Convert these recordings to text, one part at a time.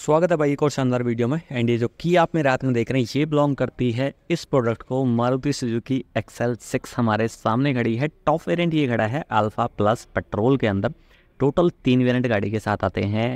स्वागत है भाई एक और शानदार वीडियो में एंड ये जो की आप मेरे हाथ में देख रहे हैं ये बिलोंग करती है इस प्रोडक्ट को मारुति सुजुकी एक्सेल सिक्स हमारे सामने खड़ी है टॉप वेरिएंट ये खड़ा है अल्फा प्लस पेट्रोल के अंदर टोटल तीन वेरिएंट गाड़ी के साथ आते हैं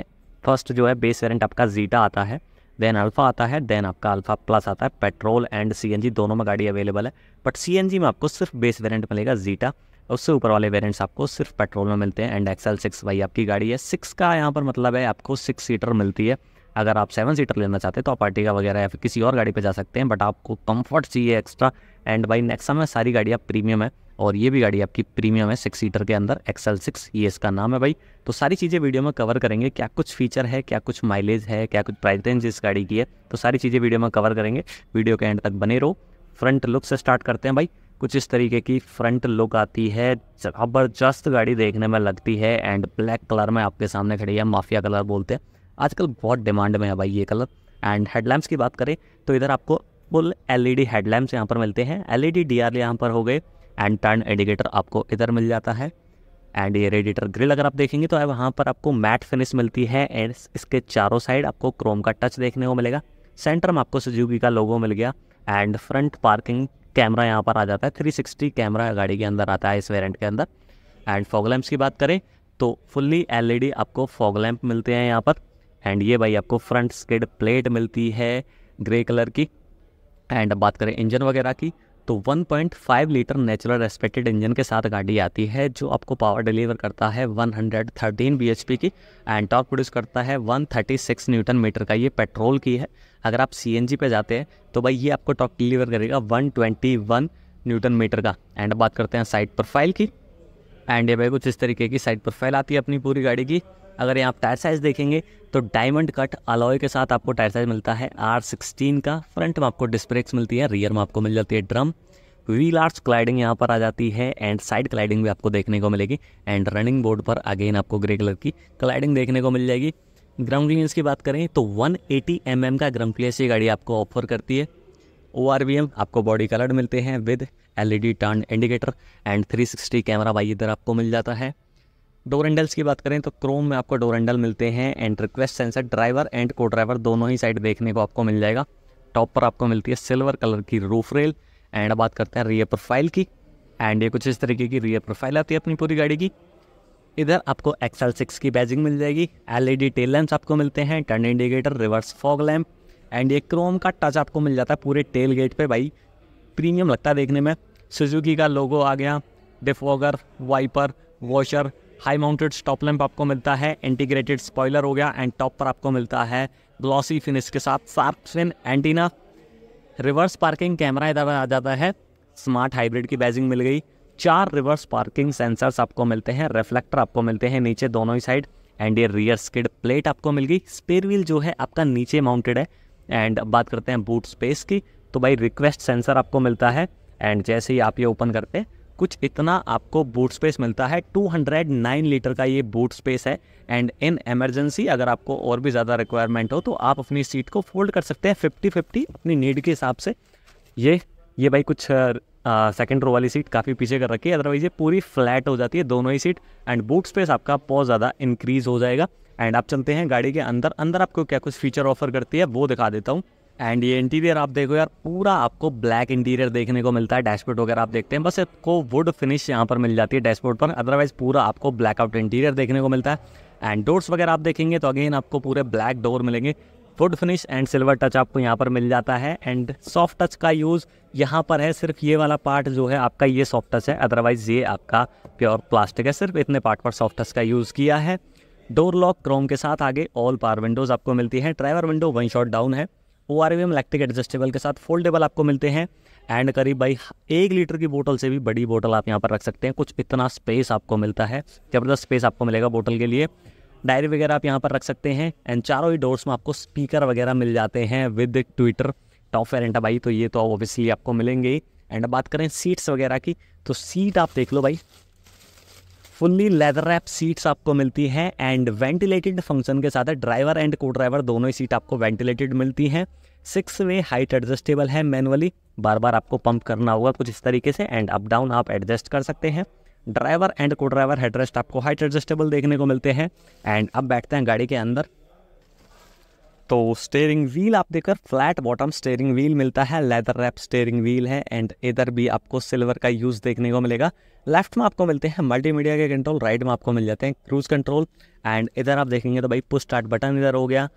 फर्स्ट जो है बेस वेरियंट आपका जीटा आता है देन अल्फ़ा आता है देन आपका अल्फ़ा प्लस आता है पेट्रोल एंड सी दोनों में गाड़ी अवेलेबल है बट सी में आपको सिर्फ बेस वेरियंट मिलेगा जीटा उससे ऊपर वाले वेरिएंट्स आपको सिर्फ पेट्रोल में मिलते हैं एंड एक्सएल सिक्स भाई आपकी गाड़ी है सिक्स का यहाँ पर मतलब है आपको सिक्स सीटर मिलती है अगर आप सेवन सीटर लेना चाहते हैं तो आप आर्टिका वगैरह या फिर किसी और गाड़ी पर जा सकते हैं बट आपको कम्फर्ट चाहिए एक्स्ट्रा एंड बाई नेक्सा में सारी गाड़ियाँ प्रीमियम है और ये भी गाड़ी आपकी प्रीमियम है सिक्स सीटर के अंदर एक्सएल सिक्स ये इसका नाम है भाई तो सारी चीज़ें वीडियो में कवर करेंगे क्या कुछ फीचर है क्या कुछ माइलेज है क्या कुछ प्राइस रेंज इस गाड़ी की है तो सारी चीज़ें वीडियो में कवर करेंगे वीडियो के एंड तक बने रहो फ्रंट लुक से स्टार्ट करते हैं भाई कुछ इस तरीके की फ्रंट लुक आती है ज़बरदस्त गाड़ी देखने में लगती है एंड ब्लैक कलर में आपके सामने खड़ी है माफिया कलर बोलते हैं आजकल बहुत डिमांड में है भाई ये कलर एंड हेडलैम्प्स की बात करें तो इधर आपको full L E D headlamps यहाँ पर मिलते हैं L E D D R यहाँ पर हो गए एंड टर्न इंडिकेटर आपको इधर मिल जाता है एंड ये रेडिएटर ग्रिल अगर आप देखेंगे तो वहाँ पर आपको मैट फिनिश मिलती है एंड इसके चारों साइड आपको क्रोम का टच देखने को मिलेगा सेंटर में आपको सुजुकी का लोगो मिल गया एंड फ्रंट पार्किंग कैमरा यहाँ पर आ जाता है 360 कैमरा गाड़ी के अंदर आता है इस वेरिएंट के अंदर एंड फॉग लैम्प्स की बात करें तो फुल्ली एलईडी e आपको फॉग लैम्प मिलते हैं यहाँ पर एंड ये भाई आपको फ्रंट स्किड प्लेट मिलती है ग्रे कलर की एंड बात करें इंजन वगैरह की तो 1.5 लीटर नेचुरल रेस्पेक्टेड इंजन के साथ गाड़ी आती है जो आपको पावर डिलीवर करता है 113 bhp की एंड टॉर्क प्रोड्यूस करता है 136 न्यूटन मीटर का ये पेट्रोल की है अगर आप सी पे जाते हैं तो भाई ये आपको टॉर्क डिलीवर करेगा 121 न्यूटन मीटर का एंड बात करते हैं साइड प्रोफाइल की एंड ये भाई कुछ इस तरीके की साइड प्रोफाइल आती है अपनी पूरी गाड़ी की अगर यहाँ आप टायर साइज़ देखेंगे तो डायमंड कट अलॉय के साथ आपको टायर साइज़ मिलता है आर सिक्सटीन का फ्रंट में आपको डिस्प्रेक्स मिलती है रियर में आपको मिल जाती है ड्रम व्हील लार्ज क्लाइडिंग यहाँ पर आ जाती है एंड साइड क्लाइडिंग भी आपको देखने को मिलेगी एंड रनिंग बोर्ड पर अगेन आपको ग्रे कलर की क्लाइडिंग देखने को मिल जाएगी ग्राउंड क्लियरेंस की बात करें तो 180 एटी mm का ग्राउंड क्लियरेंस ये गाड़ी आपको ऑफर करती है ओ आपको बॉडी कलर मिलते हैं with LED turn indicator and 360 camera भाई इधर आपको मिल जाता है डोर हैंडल्स की बात करें तो क्रोम में आपको डोर हैंडल मिलते हैं and request sensor driver and co driver दोनों ही साइड देखने को आपको मिल जाएगा टॉप पर आपको मिलती है सिल्वर कलर की रूफ रेल एंड बात करते हैं रियर प्रोफाइल की एंड ये कुछ इस तरीके की रियर प्रोफाइल आती है अपनी पूरी गाड़ी की इधर आपको एक्सएल सिक्स की बैजिंग मिल जाएगी एलईडी टेल लैंप्स आपको मिलते हैं turn indicator reverse fog lamp and ये क्रोम का टच आपको मिल जाता है पूरे टेल गेट पे भाई प्रीमियम लगता है देखने में सुजुकी का लोगो आ गया defogger wiper washer high mounted stop lamp आपको मिलता है इंटीग्रेटेड स्पॉइलर हो गया एंड टॉप पर आपको मिलता है ग्लॉसी फिनिश के साथ sharp fin antenna reverse parking camera इधर आ जाता है स्मार्ट हाइब्रिड की बैजिंग मिल गई चार रिवर्स पार्किंग सेंसर्स आपको मिलते हैं रिफ्लेक्टर आपको मिलते हैं नीचे दोनों ही साइड एंड ये रियर स्किड प्लेट आपको मिल गई स्पेयर व्हील जो है आपका नीचे माउंटेड है एंड बात करते हैं बूट स्पेस की तो भाई रिक्वेस्ट सेंसर आपको मिलता है एंड जैसे ही आप ये ओपन करते हैं कुछ इतना आपको बूट स्पेस मिलता है 209 लीटर का ये बूट स्पेस है एंड इन एमरजेंसी अगर आपको और भी ज़्यादा रिक्वायरमेंट हो तो आप अपनी सीट को फोल्ड कर सकते हैं फिफ्टी फिफ्टी अपनी नीड के हिसाब से ये ये भाई कुछ सेकेंड रो वाली सीट काफ़ी पीछे कर रखी है अदरवाइज ये पूरी फ्लैट हो जाती है दोनों ही सीट एंड बूट स्पेस आपका बहुत ज़्यादा इंक्रीज़ हो जाएगा एंड आप चलते हैं गाड़ी के अंदर अंदर आपको क्या कुछ फीचर ऑफर करती है वो दिखा देता हूँ एंड ये इंटीरियर आप देखो यार पूरा आपको ब्लैक इंटीरियर देखने को मिलता है डैशबोर्ड वगैरह आप देखते हैं बस आपको वुड फिनिश यहाँ पर मिल जाती है डैशबोर्ड पर अदरवाइज पूरा आपको ब्लैकआउट इंटीरियर देखने को मिलता है एंड डोर्स वगैरह आप देखेंगे तो अगेन आपको पूरे ब्लैक डोर मिलेंगे wood finish and silver touch आपको यहाँ पर मिल जाता है एंड सॉफ्ट टच का यूज़ यहाँ पर है सिर्फ ये वाला पार्ट जो है आपका ये सॉफ्ट टच है अदरवाइज़ ये आपका प्योर प्लास्टिक है सिर्फ इतने पार्ट पर सॉफ्ट टच का यूज़ किया है डोर लॉक क्रोम के साथ आगे ऑल पार विंडोज़ आपको मिलती है driver window one shot down है O R V M electric adjustable के साथ फोल्डेबल आपको मिलते हैं एंड करीब भाई एक लीटर की बोतल से भी बड़ी बोतल आप यहाँ पर रख सकते हैं कुछ इतना स्पेस आपको मिलता है ज़बरदस्त स्पेस आपको मिलेगा बोतल के लिए डायरी वगैरह आप यहाँ पर रख सकते हैं एंड चारों ही डोर्स में आपको स्पीकर वगैरह मिल जाते हैं विद ट्विटर टॉप एरेंटा भाई तो ये तो ऑब्वियसली आपको मिलेंगे एंड बात करें सीट्स वगैरह की तो सीट आप देख लो भाई फुल्ली लेदर रैप सीट्स आपको मिलती हैं एंड वेंटिलेटेड फंक्शन के साथ ड्राइवर एंड को ड्राइवर दोनों ही सीट आपको वेंटिलेटेड मिलती हैं सिक्स वे हाइट एडजस्टेबल है मैनुअली बार बार आपको पंप करना होगा कुछ इस तरीके से एंड अप डाउन आप एडजस्ट कर सकते हैं driver and co driver headrest आपको हाइट एडजस्टेबल देखने को मिलते हैं एंड अब बैठते हैं गाड़ी के अंदर तो स्टेयरिंग व्हील आप देखकर फ्लैट बॉटम स्टेयरिंग व्हील मिलता है लेदर रैप स्टेयरिंग व्हील है एंड इधर भी आपको सिल्वर का यूज़ देखने को मिलेगा लेफ्ट में आपको मिलते हैं मल्टीमीडिया के कंट्रोल राइट में आपको मिल जाते हैं क्रूज़ कंट्रोल एंड इधर आप देखेंगे तो भाई पुश स्टार्ट बटन इधर हो गया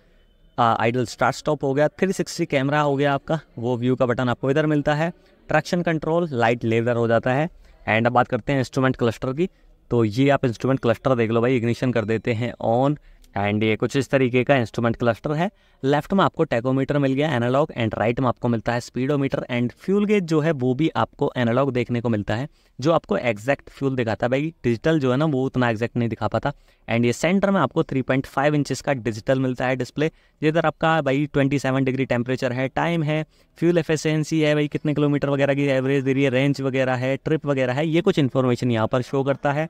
आइडल स्टार्ट स्टॉप हो गया सिक्सटी कैमरा हो गया आपका वो व्यू का बटन आपको इधर मिलता है ट्रैक्शन कंट्रोल लाइट लेदर हो जाता है एंड अब बात करते हैं इंस्ट्रूमेंट क्लस्टर की तो ये आप इंस्ट्रूमेंट क्लस्टर देख लो भाई इग्निशन कर देते हैं ऑन एंड ये कुछ इस तरीके का इंस्ट्रूमेंट क्लस्टर है लेफ्ट में आपको टेकोमीटर मिल गया एनालॉग एंड राइट में आपको मिलता है स्पीडोमीटर एंड फ्यूल गेज जो है वो भी आपको एनालॉग देखने को मिलता है जो आपको एग्जैक्ट फ्यूल दिखाता है भाई डिजिटल जो है ना वो उतना एग्जैक्ट नहीं दिखा पाता एंड ये सेंटर में आपको 3.5 पॉइंट इंचिस का डिजिटल मिलता है डिस्प्ले जिधर आपका भाई सेवन डिग्री टेम्परेचर है टाइम है फ्यूल एफिशेंसी है भाई कितने किलोमीटर वगैरह की एवरेज दे रही है रेंज वगैरह है ट्रिप वगैरह है ये कुछ इन्फॉर्मेशन यहाँ पर शो करता है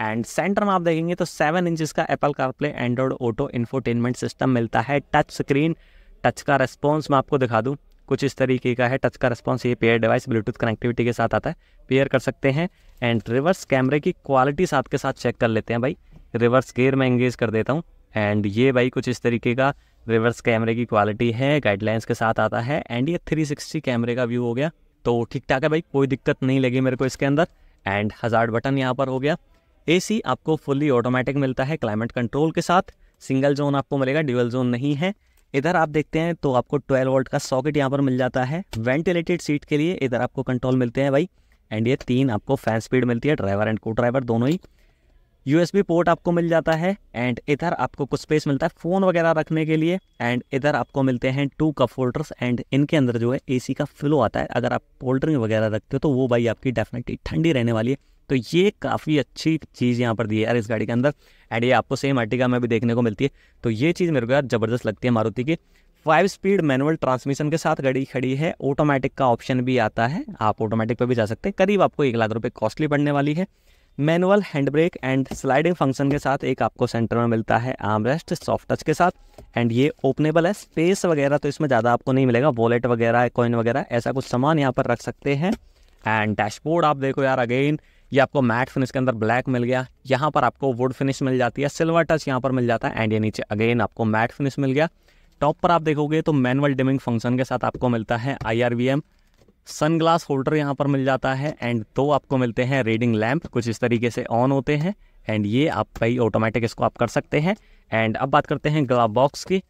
एंड सेंटर में आप देखेंगे तो सेवन इंचज का Apple CarPlay Android Auto infotainment system मिलता है टच स्क्रीन टच का रिस्पॉन्स मैं आपको दिखा दूँ कुछ इस तरीके का है टच का रिस्पॉन्स ये पेयर डिवाइस ब्लूटूथ कनेक्टिविटी के साथ आता है पेयर कर सकते हैं एंड रिवर्स कैमरे की क्वालिटी साथ के साथ चेक कर लेते हैं भाई रिवर्स गेयर में एंगेज कर देता हूँ एंड ये भाई कुछ इस तरीके का रिवर्स कैमरे की क्वालिटी है गाइडलाइंस के साथ आता है एंड ये 360 कैमरे का व्यू हो गया तो ठीक ठाक है भाई कोई दिक्कत नहीं लगी मेरे को इसके अंदर एंड हज़ार बटन यहाँ पर हो गया एसी आपको फुली ऑटोमेटिक मिलता है क्लाइमेट कंट्रोल के साथ सिंगल जोन आपको मिलेगा ड्यूअल जोन नहीं है इधर आप देखते हैं तो आपको 12 वोल्ट का सॉकेट यहाँ पर मिल जाता है वेंटिलेटेड सीट के लिए इधर आपको कंट्रोल मिलते हैं भाई एंड ये तीन आपको फैन स्पीड मिलती है ड्राइवर एंड को ड्राइवर दोनों ही यूएसबी पोर्ट आपको मिल जाता है एंड इधर आपको कुछ स्पेस मिलता है फ़ोन वगैरह रखने के लिए एंड इधर आपको मिलते हैं टू कप होल्डर्स एंड इनके अंदर जो है एसी का फ्लो आता है अगर आप कोल्ड ड्रिंक वगैरह रखते हो तो वो भाई आपकी डेफिनेटली ठंडी रहने वाली है तो ये काफ़ी अच्छी चीज़ यहाँ पर दी है यार इस गाड़ी के अंदर एंड ये आपको सेम अर्टिका में भी देखने को मिलती है तो ये चीज़ मेरे को यार ज़बरदस्त लगती है मारुति की फाइव स्पीड मैनुअल ट्रांसमिशन के साथ गाड़ी खड़ी है ऑटोमेटिक का ऑप्शन भी आता है आप ऑटोमेटिक पर भी जा सकते हैं करीब आपको एक लाख रुपये कॉस्टली पड़ने वाली है manual hand brake and sliding function के साथ एक आपको सेंटर में मिलता है आर्म रेस्ट सॉफ्ट टच के साथ एंड ये ओपनेबल है स्पेस वगैरह तो इसमें ज़्यादा आपको नहीं मिलेगा वॉलेट वगैरह कॉइन वगैरह ऐसा कुछ सामान यहाँ पर रख सकते हैं एंड डैशबोर्ड आप देखो यार अगेन ये आपको मैट फिनिश के अंदर ब्लैक मिल गया यहाँ पर आपको वुड फिनिश मिल जाती है सिल्वर टच यहाँ पर मिल जाता है एंड ये नीचे अगेन आपको मैट फिनिश मिल गया टॉप पर आप देखोगे तो मैनुअल डिमिंग फंक्शन के साथ आपको मिलता है I R V M sunglass holder यहाँ पर मिल जाता है एंड दो तो आपको मिलते हैं रीडिंग लैम्प कुछ इस तरीके से ऑन होते हैं एंड ये आप भाई ऑटोमेटिक इसको आप कर सकते हैं एंड अब बात करते हैं ग्लाव बॉक्स की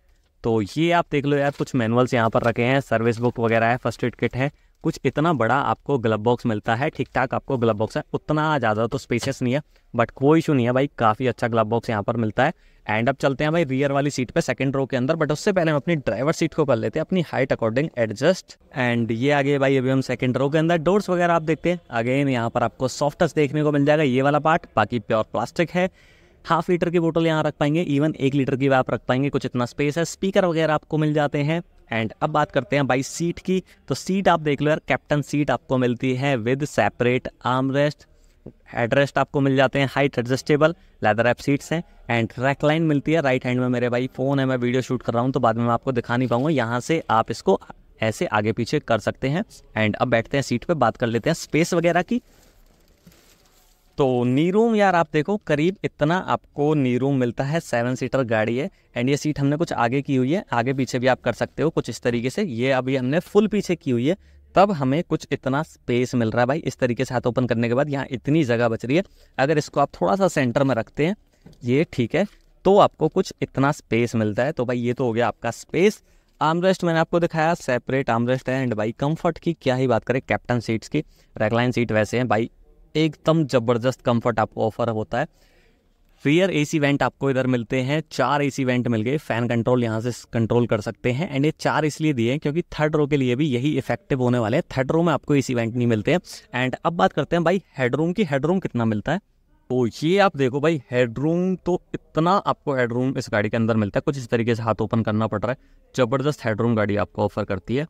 तो ये आप देख लो यार कुछ मैनुअल्स यहाँ पर रखे हैं सर्विस बुक वगैरह है फर्स्ट एड किट है कुछ इतना बड़ा आपको ग्लब बॉक्स मिलता है ठीक ठाक आपको ग्लब बॉक्स है उतना ज़्यादा तो स्पेशियस नहीं है बट कोई इशू नहीं है भाई काफ़ी अच्छा ग्लब बॉक्स यहाँ पर मिलता है एंड अब चलते हैं भाई रियर वाली सीट पे सेकंड रो के अंदर बट उससे पहले हम अपनी ड्राइवर सीट को कर लेते हैं अपनी हाइट अकॉर्डिंग एडजस्ट एंड ये आगे भाई अभी हम सेकंड रो के अंदर डोर्स वगैरह आप देखते हैं अगेन यहाँ पर आपको सॉफ्ट टच देखने को मिल जाएगा ये वाला पार्ट बाकी प्योर प्लास्टिक है हाफ लीटर की बोटल यहाँ रख पाएंगे इवन एक लीटर की भी आप रख पाएंगे कुछ इतना स्पेस है स्पीकर वगैरह आपको मिल जाते हैं एंड अब बात करते हैं बाई सीट की तो सीट आप देख लो यार कैप्टन सीट आपको मिलती है with separate arm rest headrest आपको मिल जाते हैं हाइट एडजस्टेबल लेदर एप सीट्स हैं एंड ट्रैक लाइन मिलती है राइट हैंड में मेरे भाई फ़ोन है मैं वीडियो शूट कर रहा हूँ तो बाद में मैं आपको दिखा नहीं पाऊँगा यहाँ से आप इसको ऐसे आगे पीछे कर सकते हैं एंड अब बैठते हैं सीट पे बात कर लेते हैं स्पेस वगैरह की तो नीरूम यार आप देखो करीब इतना आपको नीरूम मिलता है सेवन सीटर गाड़ी है एंड ये सीट हमने कुछ आगे की हुई है आगे पीछे भी आप कर सकते हो कुछ इस तरीके से ये अभी हमने फुल पीछे की हुई है तब हमें कुछ इतना स्पेस मिल रहा है भाई इस तरीके से हाथ ओपन करने के बाद यहाँ इतनी जगह बच रही है अगर इसको आप थोड़ा सा सेंटर में रखते हैं ये ठीक है तो आपको कुछ इतना स्पेस मिलता है तो भाई ये तो हो गया आपका स्पेस आर्मरेस्ट मैंने आपको दिखाया सेपरेट आर्मरेस्ट है एंड भाई कंफर्ट की क्या ही बात करें कैप्टन सीट्स की रेगलाइन सीट वैसे हैं भाई एकदम ज़बरदस्त कंफर्ट आपको ऑफर होता है रियर ए सी वेंट आपको इधर मिलते हैं चार ए सी वेंट मिल गए फैन कंट्रोल यहाँ से कंट्रोल कर सकते हैं एंड ये चार इसलिए दिए हैं क्योंकि थर्ड रो के लिए भी यही इफेक्टिव होने वाले हैं थर्ड रो में आपको ए सी वेंट नहीं मिलते हैं एंड अब बात करते हैं भाई हेडरूम की हेडरूम कितना मिलता है तो ये आप देखो भाई हेडरूम तो इतना आपको हेडरूम इस गाड़ी के अंदर मिलता है कुछ इस तरीके से हाथ ओपन करना पड़ रहा है ज़बरदस्त हेडरूम गाड़ी आपको ऑफर करती है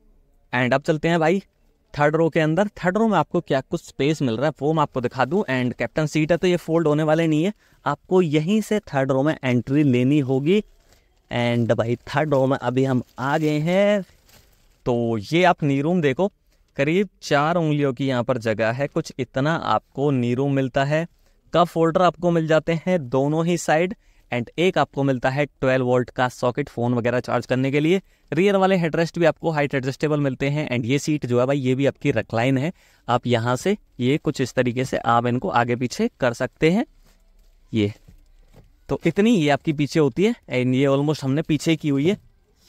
एंड अब चलते हैं भाई थर्ड रो के अंदर थर्ड रो में आपको क्या कुछ स्पेस मिल रहा है वो मैं आपको दिखा दूं एंड कैप्टन सीट है तो ये फोल्ड होने वाले नहीं है आपको यहीं से थर्ड रो में एंट्री लेनी होगी एंड भाई थर्ड रो में अभी हम आ गए हैं तो ये आप नी रूम देखो करीब चार उंगलियों की यहाँ पर जगह है कुछ इतना आपको नी रूम मिलता है कब फोल्डर आपको मिल जाते हैं दोनों ही साइड एंड एक आपको मिलता है 12 वोल्ट का सॉकेट फ़ोन वगैरह चार्ज करने के लिए रियर वाले हेडरेस्ट भी आपको हाइट एडजस्टेबल मिलते हैं एंड ये सीट जो है भाई ये भी आपकी रकलाइन है आप यहाँ से ये कुछ इस तरीके से आप इनको आगे पीछे कर सकते हैं ये तो इतनी ये आपकी पीछे होती है एंड ये ऑलमोस्ट हमने पीछे की हुई है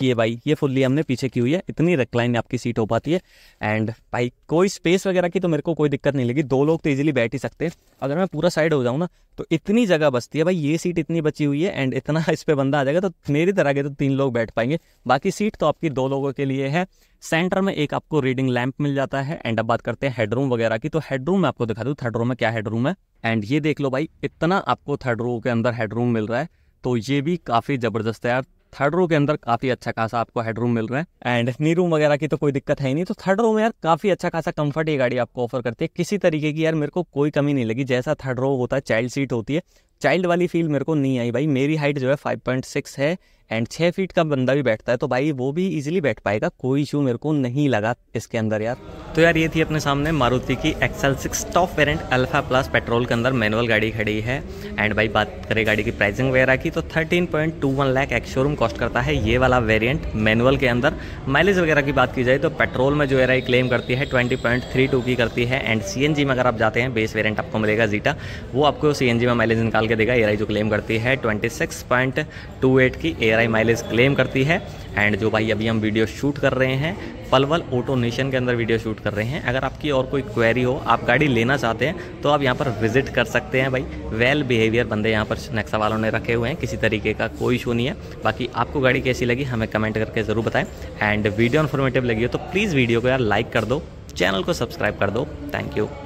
ये भाई ये फुल्ली हमने पीछे की हुई है इतनी रेक्लाइन आपकी सीट हो पाती है एंड भाई कोई स्पेस वगैरह की तो मेरे को कोई दिक्कत नहीं लगी दो लोग तो इजीली बैठ ही सकते हैं अगर मैं पूरा साइड हो जाऊँ ना तो इतनी जगह बचती है भाई ये सीट इतनी बची हुई है एंड इतना इस पर बंदा आ जाएगा तो मेरी तरह के तो तीन लोग बैठ पाएंगे बाकी सीट तो आपकी दो लोगों के लिए है सेंटर में एक आपको रीडिंग लैंप मिल जाता है एंड अब बात करते हैं हेडरूम वगैरह की तो हेडरूम में आपको दिखा दूँ थर्ड रो में क्या हेडरूम है एंड ये देख लो भाई इतना आपको थर्ड रो के अंदर हेडरूम मिल रहा है तो ये भी काफ़ी ज़बरदस्त है यार थर्ड रो के अंदर काफ़ी अच्छा खासा आपको हेडरूम मिल रहा है एंड नी रूम वगैरह की तो कोई दिक्कत है ही नहीं तो थर्ड रो में यार काफ़ी अच्छा खासा कंफर्ट ये गाड़ी आपको ऑफर करती है किसी तरीके की यार मेरे को कोई कमी नहीं लगी जैसा थर्ड रो होता है चाइल्ड सीट होती है चाइल्ड वाली फील मेरे को नहीं आई भाई मेरी हाइट जो है फाइव पॉइंट सिक्स है एंड छः फीट का बंदा भी बैठता है तो भाई वो भी इजीली बैठ पाएगा कोई इशू मेरे को नहीं लगा इसके अंदर यार तो यार ये थी अपने सामने मारुति की XL six top variant Alpha plus petrol के अंदर मैनुअल गाड़ी खड़ी है एंड भाई बात करें गाड़ी की प्राइसिंग वगैरह की तो 13.21 लाख एक शोरूम कॉस्ट करता है ये वाला वेरियंट मैनुअल के अंदर माइलेज वगैरह की बात की जाए तो पेट्रोल में जो है क्लेम करती है ट्वेंटी की करती है एंड सी में अगर आप जाते हैं बेस वेरियंट आपको मिलेगा जीटा वो आपको सी में माइलेज निकाल के देगा एयर जो क्लेम करती है ट्वेंटी की एयर वगैरह माइलेज क्लेम करती है एंड जो भाई अभी हम वीडियो शूट कर रहे हैं पलवल ऑटो नेशन के अंदर वीडियो शूट कर रहे हैं अगर आपकी और कोई क्वेरी हो आप गाड़ी लेना चाहते हैं तो आप यहाँ पर विजिट कर सकते हैं भाई वेल बिहेवियर बंदे यहाँ पर नक्सा वालों ने रखे हुए हैं किसी तरीके का कोई इशू नहीं है बाकी आपको गाड़ी कैसी लगी हमें कमेंट करके ज़रूर बताएं एंड वीडियो इन्फॉर्मेटिव लगी हो तो प्लीज़ वीडियो को यार लाइक कर दो चैनल को सब्सक्राइब कर दो थैंक यू